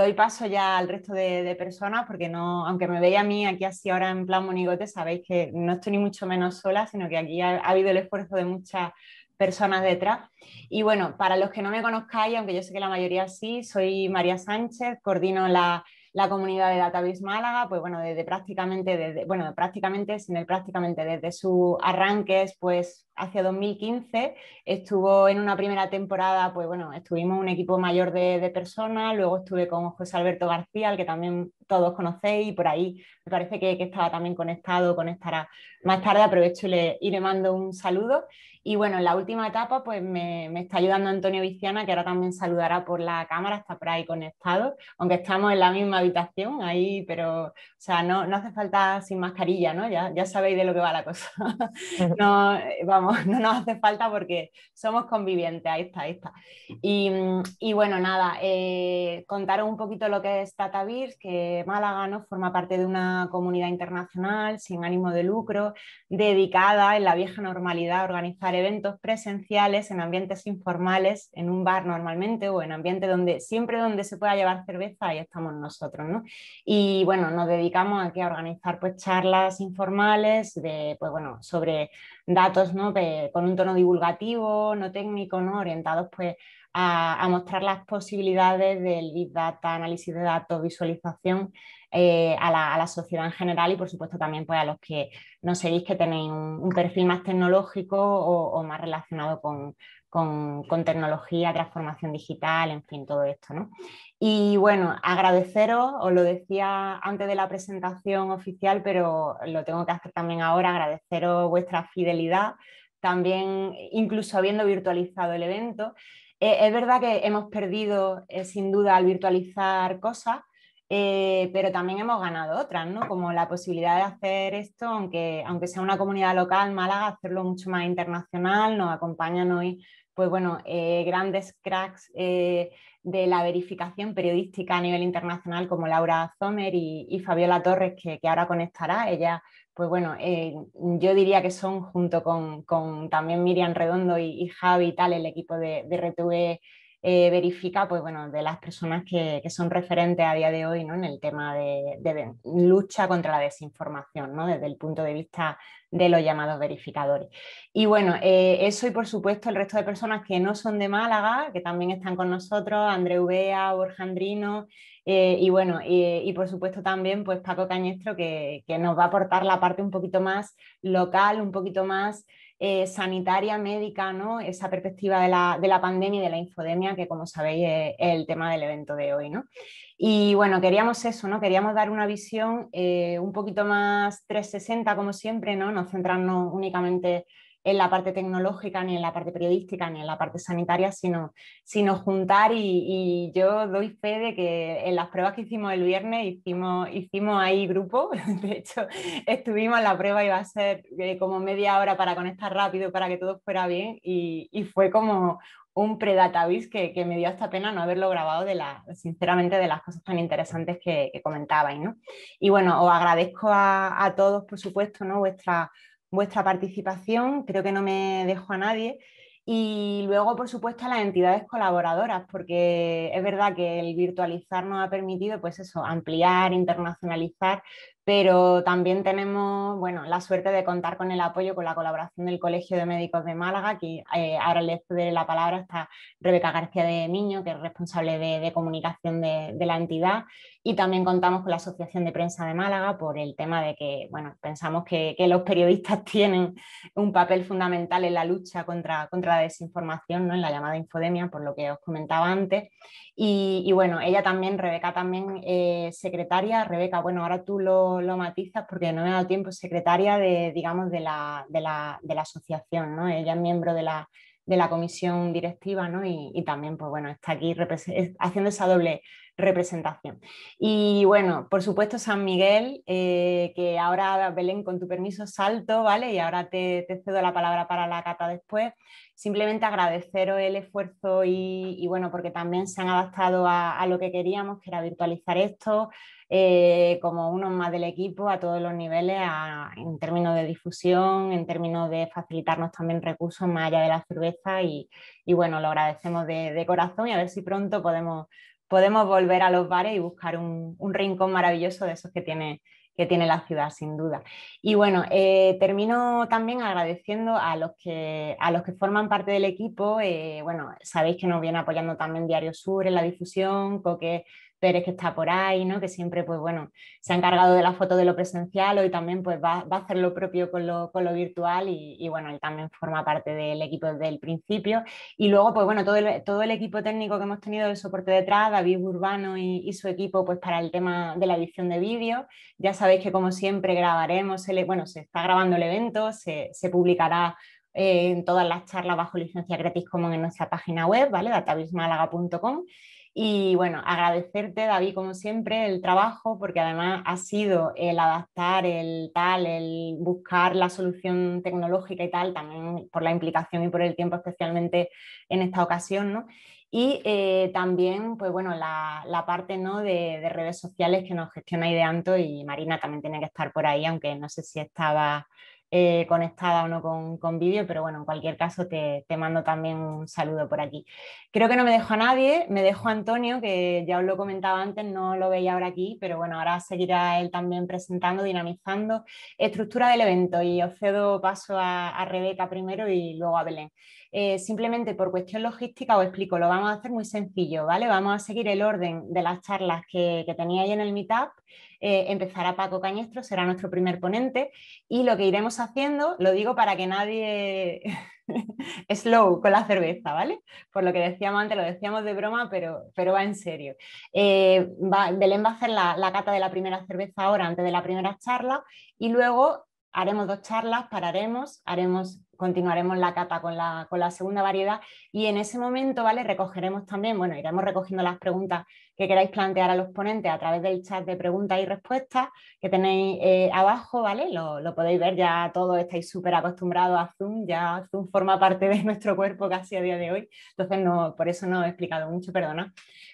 doy paso ya al resto de, personas, porque no, aunque me veáis a mí aquí así ahora en plan monigote, sabéis que no estoy ni mucho menos sola, sino que aquí ha habido el esfuerzo de muchas personas detrás. Y bueno, para los que no me conozcáis, aunque yo sé que la mayoría sí, soy María Sánchez, coordino la la comunidad de Database Málaga, pues bueno, desde prácticamente, desde, bueno, prácticamente, sin el prácticamente, desde sus arranques, pues hacia 2015, estuvo en una primera temporada, pues bueno, estuvimos un equipo mayor de, personas, luego estuve con José Alberto García, al que también todos conocéis, y por ahí me parece que, estaba también conectado, conectará más tarde, aprovecho le, y le mando un saludo. Y bueno, en la última etapa, pues me, está ayudando Antonio Viciana, que ahora también saludará por la cámara, está por ahí conectado, aunque estamos en la misma habitación ahí, pero, o sea, no, hace falta sin mascarilla, ¿no? Ya, ya sabéis de lo que va la cosa. no, eh, vamos, no nos hace falta porque somos convivientes, ahí está, ahí está. Y, mm, bueno, nada, eh, contaros un poquito lo que es Tatavirs, que Málaga ¿no? forma parte de una comunidad internacional sin ánimo de lucro, dedicada en la vieja normalidad a organizar eventos presenciales en ambientes informales, en un bar normalmente o en ambiente donde siempre donde se pueda llevar cerveza, ahí estamos nosotros. Y bueno, nos dedicamos aquí a organizar pues, charlas informales de, pues, bueno, sobre datos ¿no? con un tono divulgativo, no técnico, ¿no? orientados pues, a, mostrar las posibilidades del big data, análisis de datos, visualización eh, a, la, sociedad en general y por supuesto también pues, a los que no seguís que tenéis un, perfil más tecnológico o, más relacionado con, tecnología, transformación digital, en fin, todo esto. Y bueno, agradeceros, os lo decía antes de la presentación oficial, pero lo tengo que hacer también ahora, agradeceros vuestra fidelidad, también incluso habiendo virtualizado el evento. Eh, es verdad que hemos perdido, eh, sin duda, al virtualizar cosas, eh, pero también hemos ganado otras, ¿no? Como la posibilidad de hacer esto, aunque, aunque sea una comunidad local, Málaga, hacerlo mucho más internacional. Nos acompañan hoy, pues bueno, grandes cracks de la verificación periodística a nivel internacional como Laura Sommer y, Fabiola Torres, que, ahora conectará. Ella, pues bueno, eh, yo diría que son junto con, también Miriam Redondo y, y, Javi y tal, el equipo de, de eh, verifica, pues bueno, de las personas que, son referentes a día de hoy ¿no? en el tema de, lucha contra la desinformación, ¿no? desde el punto de vista de los llamados verificadores. Y bueno, eh, eso y por supuesto el resto de personas que no son de Málaga, que también están con nosotros, Andreu Bea, Borja Andrino, eh, y bueno, y por supuesto también pues Paco Cañestro, que, que nos va a aportar la parte un poquito más local, un poquito más... Eh, sanitaria, médica, ¿no? esa perspectiva de la, pandemia y de la infodemia, que como sabéis es, el tema del evento de hoy. ¿no? Y bueno, queríamos eso, ¿no? queríamos dar una visión eh, un poquito más 360, como siempre, ¿no? no centrarnos únicamente en la parte tecnológica, ni en la parte periodística, ni en la parte sanitaria, sino, sino juntar y, yo doy fe de que en las pruebas que hicimos el viernes hicimos, hicimos ahí grupo, de hecho estuvimos en la prueba, iba a ser eh, como media hora para conectar rápido, para que todo fuera bien y, fue como un predatavis que, me dio hasta pena no haberlo grabado de la, sinceramente, de las cosas tan interesantes que, comentabais, ¿no? Y bueno, os agradezco a, a, todos, por supuesto, ¿no? Vuestra, vuestra participación, creo que no me dejo a nadie. Y luego, por supuesto, a las entidades colaboradoras, porque es verdad que el virtualizar nos ha permitido, pues eso, ampliar, internacionalizar, pero también tenemos bueno, la suerte de contar con el apoyo, con la colaboración del Colegio de Médicos de Málaga, que eh, ahora le cederé la palabra a Rebeca García de Miño, que es responsable de, comunicación de, la entidad, y también contamos con la Asociación de Prensa de Málaga por el tema de que bueno, pensamos que, los periodistas tienen un papel fundamental en la lucha contra, contra la desinformación, ¿no? en la llamada infodemia, por lo que os comentaba antes, y, bueno, ella también, Rebeca también, eh, secretaria, Rebeca, bueno, ahora tú lo, matizas porque no me ha dado tiempo, secretaria de, digamos, de la, de la, asociación, ¿no? Ella es miembro de la, de la comisión directiva, ¿no? Y, y también, pues bueno, está aquí haciendo esa doble representación. Y bueno, por supuesto San Miguel, eh, que ahora Belén, con tu permiso, salto, ¿vale? Y ahora te, cedo la palabra para la cata después. Simplemente agradeceros el esfuerzo y, bueno, porque también se han adaptado a, lo que queríamos, que era virtualizar esto, eh, como unos más del equipo a todos los niveles, en términos de difusión, en términos de facilitarnos también recursos más allá de la cerveza y, bueno, lo agradecemos de corazón y a ver si pronto podemos podemos volver a los bares y buscar un, rincón maravilloso de esos que tiene, que tiene la ciudad, sin duda. Y bueno, eh, termino también agradeciendo a los que, a los que forman parte del equipo. Eh, bueno, sabéis que nos viene apoyando también Diario Sur en la difusión, Coque Pérez que está por ahí, que siempre pues, se ha encargado de la foto de lo presencial, hoy también pues, va, a hacer lo propio con lo, virtual y, bueno, él también forma parte del equipo desde el principio. Y luego, pues bueno, todo el, equipo técnico que hemos tenido de soporte detrás, David Urbano y, su equipo pues, para el tema de la edición de vídeo. Ya sabéis que como siempre grabaremos, bueno, se está grabando el evento, se, publicará eh, en todas las charlas bajo licencia gratis como en nuestra página web, ¿vale? databismálaga.com y bueno, agradecerte, David, como siempre, el trabajo, porque además ha sido el adaptar, el tal, el buscar la solución tecnológica y tal, también por la implicación y por el tiempo, especialmente en esta ocasión, Y eh, también, pues bueno, la, parte de, de, redes sociales que nos gestiona Ideanto y Marina también tiene que estar por ahí, aunque no sé si estaba eh, conectada o no con, vídeo, pero bueno, en cualquier caso te, mando también un saludo por aquí. Creo que no me dejo a nadie, me dejo a Antonio, que ya os lo comentaba antes, no lo veía ahora aquí, pero bueno, ahora seguirá él también presentando, dinamizando estructura del evento y os cedo paso a, Rebeca primero y luego a Belén. Eh, simplemente por cuestión logística os explico, lo vamos a hacer muy sencillo, ¿vale? Vamos a seguir el orden de las charlas que, que ahí en el Meetup. Eh, empezará Paco Cañestro, será nuestro primer ponente y lo que iremos haciendo, lo digo para que nadie slow con la cerveza, ¿vale? Por lo que decíamos antes, lo decíamos de broma, pero, pero va en serio. Eh, va, Belén va a hacer la, la cata de la primera cerveza ahora, antes de la primera charla, y luego haremos dos charlas, pararemos, haremos continuaremos la cata con la, con la segunda variedad y en ese momento, ¿vale? Recogeremos también, bueno, iremos recogiendo las preguntas que queráis plantear a los ponentes a través del chat de preguntas y respuestas que tenéis eh, abajo, ¿vale? Lo, podéis ver, ya todos estáis súper acostumbrados a Zoom, ya Zoom forma parte de nuestro cuerpo casi a día de hoy, entonces no, por eso no he explicado mucho, perdona.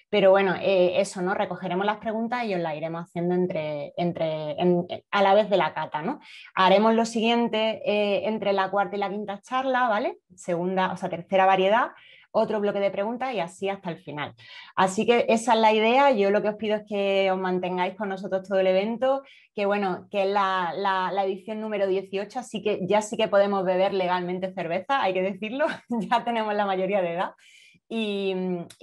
Pero bueno, eh, eso, ¿no? Recogeremos las preguntas y os las iremos haciendo entre, entre, a la vez de la cata, ¿no? Haremos lo siguiente eh, entre la cuarta y la charla, ¿vale? Segunda, o sea, tercera variedad, otro bloque de preguntas y así hasta el final. Así que esa es la idea. Yo lo que os pido es que os mantengáis con nosotros todo el evento, que bueno, que es la, edición número 18, así que ya sí que podemos beber legalmente cerveza, hay que decirlo, ya tenemos la mayoría de edad. Y,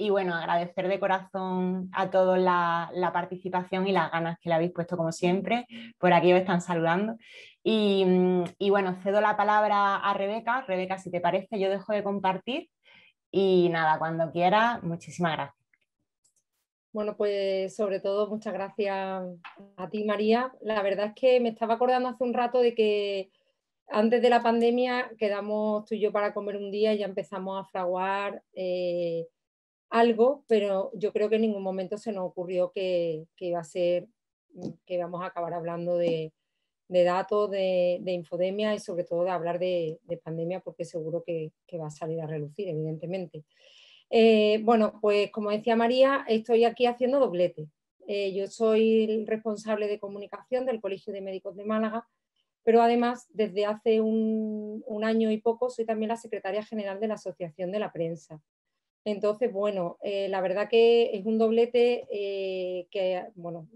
bueno, agradecer de corazón a todos la, la, participación y las ganas que le habéis puesto como siempre. Por aquí os están saludando. Mm, y, bueno, cedo la palabra a Rebeca. Rebeca, si te parece, yo dejo de compartir y nada, cuando quiera, muchísimas gracias. Bueno, pues sobre todo muchas gracias a ti, María. La verdad es que me estaba acordando hace un rato de que antes de la pandemia quedamos tú y yo para comer un día y ya empezamos a fraguar eh, algo, pero yo creo que en ningún momento se nos ocurrió que, que iba a ser, que íbamos a acabar hablando de, de datos, de, infodemia y sobre todo de hablar de, pandemia porque seguro que, va a salir a relucir, evidentemente. Eh, bueno, pues como decía María, estoy aquí haciendo doblete. Eh, yo soy responsable de comunicación del Colegio de Médicos de Málaga, pero además desde hace un, año y poco soy también la secretaria general de la Asociación de la Prensa. Entonces, bueno, eh, la verdad que es un doblete que, bueno,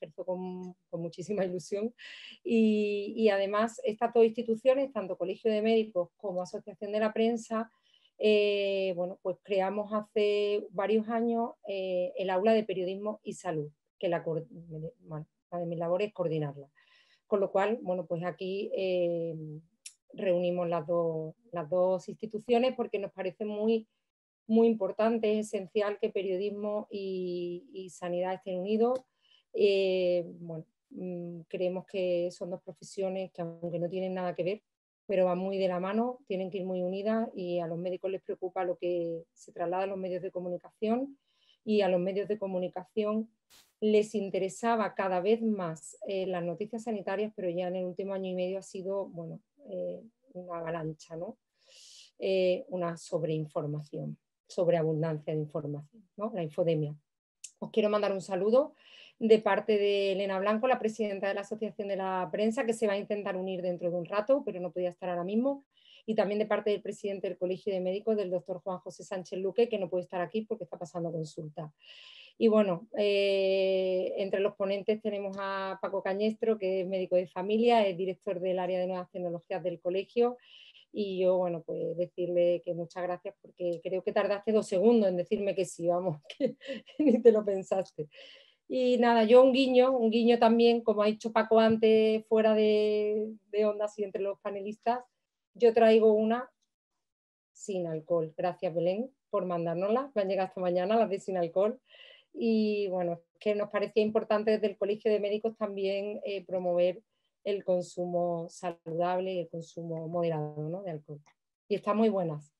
ejerzo con, muchísima ilusión. Y, además, estas dos instituciones, tanto Colegio de Médicos como Asociación de la Prensa, eh, bueno, pues creamos hace varios años eh, el aula de periodismo y salud, que la, de mis labores es coordinarla. Con lo cual, bueno, pues aquí eh, reunimos las, dos instituciones porque nos parece muy muy importante, esencial que periodismo y sanidad estén unidos. Eh, bueno, mm, creemos que son dos profesiones que aunque no tienen nada que ver, pero van muy de la mano, tienen que ir muy unidas y a los médicos les preocupa lo que se traslada a los medios de comunicación y a los medios de comunicación les interesaba cada vez más eh, las noticias sanitarias, pero ya en el último año y medio ha sido bueno, eh, una avalancha, una sobreinformación, sobreabundancia de información, la infodemia. Os quiero mandar un saludo de parte de Elena Blanco, la presidenta de la Asociación de la Prensa, que se va a intentar unir dentro de un rato, pero no podía estar ahora mismo, y también de parte del presidente del Colegio de Médicos, del doctor Juan José Sánchez Luque, que no puede estar aquí porque está pasando consulta. Y bueno, eh, entre los ponentes tenemos a Paco Cañestro, que es médico de familia, es director del área de nuevas tecnologías del colegio. Y yo, bueno, pues decirle que muchas gracias porque creo que tardaste dos segundos en decirme que sí, vamos, que ni te lo pensaste. Y nada, yo un guiño, un guiño también, como ha dicho Paco antes, fuera de, ondas y entre los panelistas, yo traigo una sin alcohol. Gracias, Belén, por mandárnosla. Me han llegado esta mañana las de sin alcohol. Y bueno, que nos parecía importante desde el Colegio de Médicos también eh, promover el consumo saludable y el consumo moderado de alcohol. Y están muy buenas.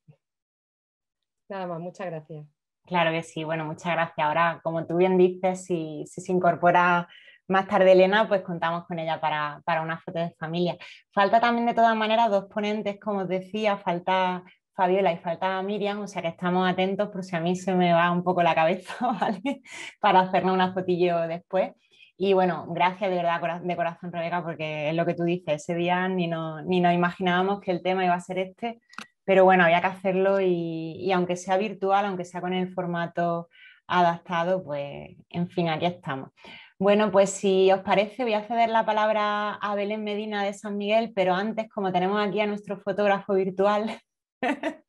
Nada más, muchas gracias. Claro que sí, bueno, muchas gracias. Ahora, como tú bien dices, si, se incorpora más tarde Elena, pues contamos con ella para, una foto de familia. Falta también de todas maneras dos ponentes, como os decía, falta Fabiola y falta Miriam, o sea que estamos atentos por si a mí se me va un poco la cabeza, ¿vale? Para hacernos una fotillo después. Y bueno, gracias de verdad de corazón Rebeca, porque es lo que tú dices, ese día ni, ni nos imaginábamos que el tema iba a ser este, pero bueno, había que hacerlo y, aunque sea virtual, aunque sea con el formato adaptado, pues en fin, aquí estamos. Bueno, pues si os parece, voy a ceder la palabra a Belén Medina de San Miguel, pero antes, como tenemos aquí a nuestro fotógrafo virtual,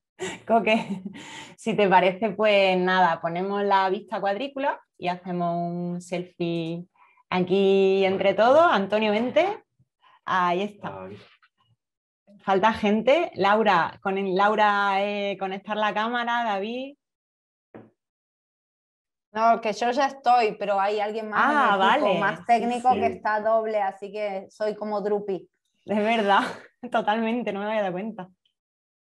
Coque, si te parece, pues nada, ponemos la vista cuadrícula y hacemos un selfie aquí entre todos. Antonio, vente. Ahí está falta gente. Laura, con Laura, eh, conectar la cámara, David. No, que yo ya estoy, pero hay alguien más, ah, más técnico que está doble, así que soy como Drupi. Es verdad, totalmente, no me había dado cuenta.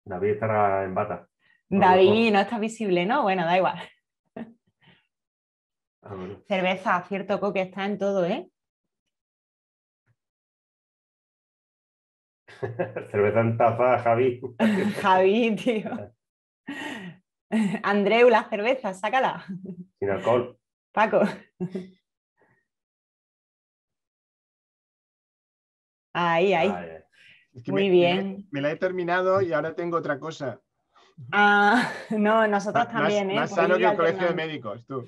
David estará en bata. David, no está visible, ¿no? Bueno, da igual. Ah, Cerveza, cierto, Coque, está en todo, ¿eh? Cerveza en taza, Javi. Javi, tío. Andreu, la cerveza, sácala. Sin alcohol. Paco. Ahí, ahí. Muy bien. Me, la he terminado y ahora tengo otra cosa. Ah, no, nosotros también, ¿eh? Más sano que el colegio de médicos, tú.